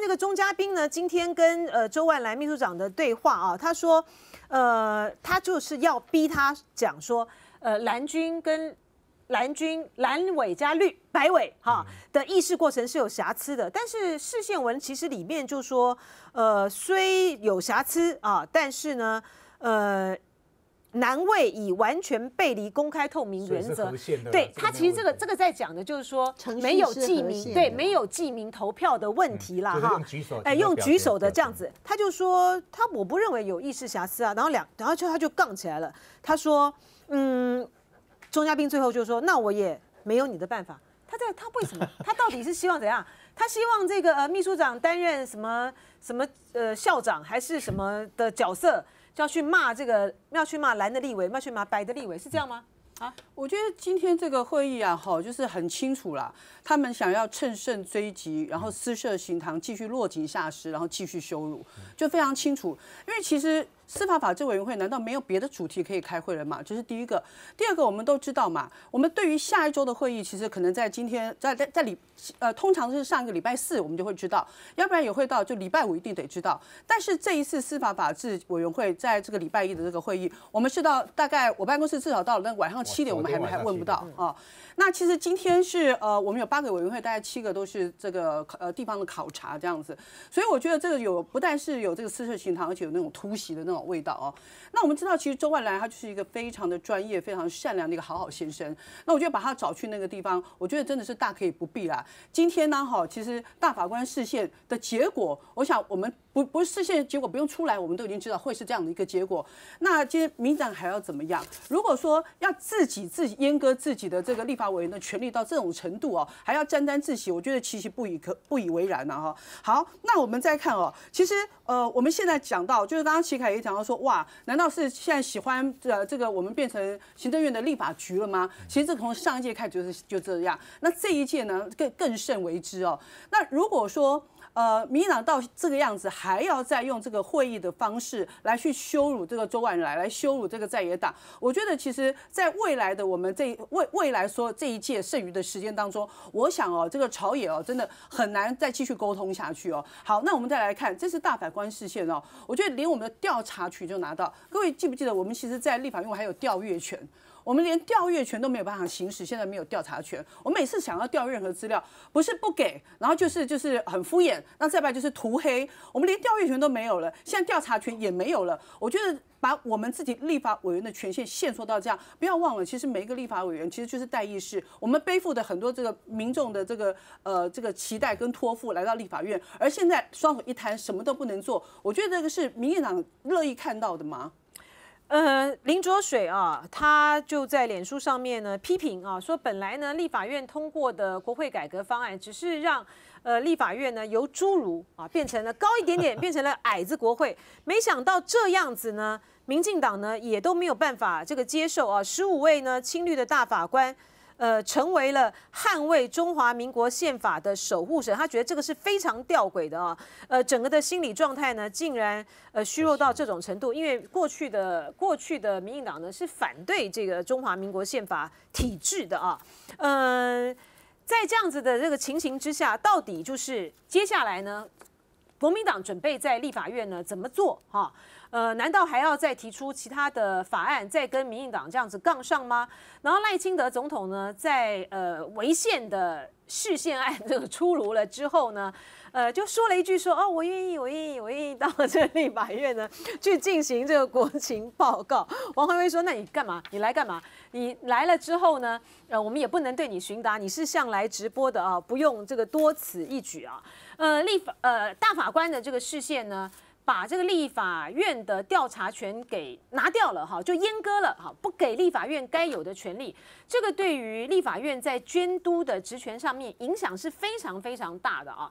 那个钟嘉宾呢？今天跟呃周万来秘书长的对话啊，他说，呃，他就是要逼他讲说，呃，蓝军跟蓝军蓝尾加绿白尾哈的议事过程是有瑕疵的。但是视线文其实里面就说，呃，虽有瑕疵啊，但是呢，呃。难为已完全背离公开透明原则，对他其实这个这个在讲的就是说没有记名对没有记名投票的问题啦哈，哎用举手的这样子，他就说他我不认为有意识瑕疵啊，然后两然后就他就杠起来了，他说嗯，钟嘉宾最后就说那我也没有你的办法，他在他为什么 他到底是希望怎样？他希望这个呃秘书长担任什么什么呃校长还是什么的角色？就要去骂这个，要去骂蓝的立委，要去骂白的立委，是这样吗？啊，我觉得今天这个会议啊，哈，就是很清楚啦。他们想要乘胜追击，然后私设行堂，继续落井下石，然后继续羞辱，就非常清楚。因为其实。司法法制委员会难道没有别的主题可以开会了吗？这是第一个。第二个，我们都知道嘛。我们对于下一周的会议，其实可能在今天，在在在礼呃，通常是上一个礼拜四我们就会知道，要不然也会到就礼拜五一定得知道。但是这一次司法法制委员会在这个礼拜一的这个会议，我们是到大概我办公室至少到了，但晚上七点我们还还问不到啊。那其实今天是呃，我们有八个委员会，大概七个都是这个呃地方的考察这样子。所以我觉得这个有不但是有这个私设学堂，而且有那种突袭的那种。种味道哦，那我们知道，其实周万来他就是一个非常的专业、非常善良的一个好好先生。那我就把他找去那个地方，我觉得真的是大可以不必啦。今天呢，哈，其实大法官视线的结果，我想我们不不视线结果不用出来，我们都已经知道会是这样的一个结果。那今天民长还要怎么样？如果说要自己自己阉割自己的这个立法委员的权利到这种程度哦，还要沾沾自喜，我觉得其实不以可不以为然啊、哈。好，那我们再看哦，其实呃，我们现在讲到就是刚刚齐凯想要说哇？难道是现在喜欢呃这个我们变成行政院的立法局了吗？其实从上一届看就是就这样，那这一届呢更更甚为之哦。那如果说。呃，民党到这个样子，还要再用这个会议的方式来去羞辱这个周选人来，来羞辱这个在野党。我觉得其实在未来的我们这未未来说这一届剩余的时间当中，我想哦，这个朝野哦，真的很难再继续沟通下去哦。好，那我们再来看，这是大法官视线哦。我觉得连我们的调查权就拿到，各位记不记得我们其实，在立法院还有调阅权。我们连调阅权都没有办法行使，现在没有调查权。我们每次想要调任何资料，不是不给，然后就是就是很敷衍，那再把就是涂黑。我们连调阅权都没有了，现在调查权也没有了。我觉得把我们自己立法委员的权限限缩到这样，不要忘了，其实每一个立法委员其实就是代议士，我们背负的很多这个民众的这个呃这个期待跟托付来到立法院，而现在双手一摊，什么都不能做。我觉得这个是民进党乐意看到的吗？呃，林卓水啊，他就在脸书上面呢批评啊，说本来呢立法院通过的国会改革方案，只是让呃立法院呢由侏儒啊变成了高一点点，变成了矮子国会。没想到这样子呢，民进党呢也都没有办法这个接受啊，十五位呢亲绿的大法官。呃，成为了捍卫中华民国宪法的守护神，他觉得这个是非常吊诡的啊。呃，整个的心理状态呢，竟然呃虚弱到这种程度，因为过去的过去的民进党呢是反对这个中华民国宪法体制的啊。嗯，在这样子的这个情形之下，到底就是接下来呢？国民党准备在立法院呢怎么做哈？呃，难道还要再提出其他的法案，再跟民进党这样子杠上吗？然后赖清德总统呢，在呃违宪的。视线案这个出炉了之后呢，呃，就说了一句说哦，我愿意，我愿意，我愿意到 这立法院呢去进行这个国情报告。王宏威说：那你干嘛？你来干嘛？你来了之后呢，呃，我们也不能对你询答，你是向来直播的啊，不用这个多此一举啊。呃，立法呃大法官的这个视线呢。把这个立法院的调查权给拿掉了哈，就阉割了哈，不给立法院该有的权利，这个对于立法院在监督的职权上面影响是非常非常大的啊。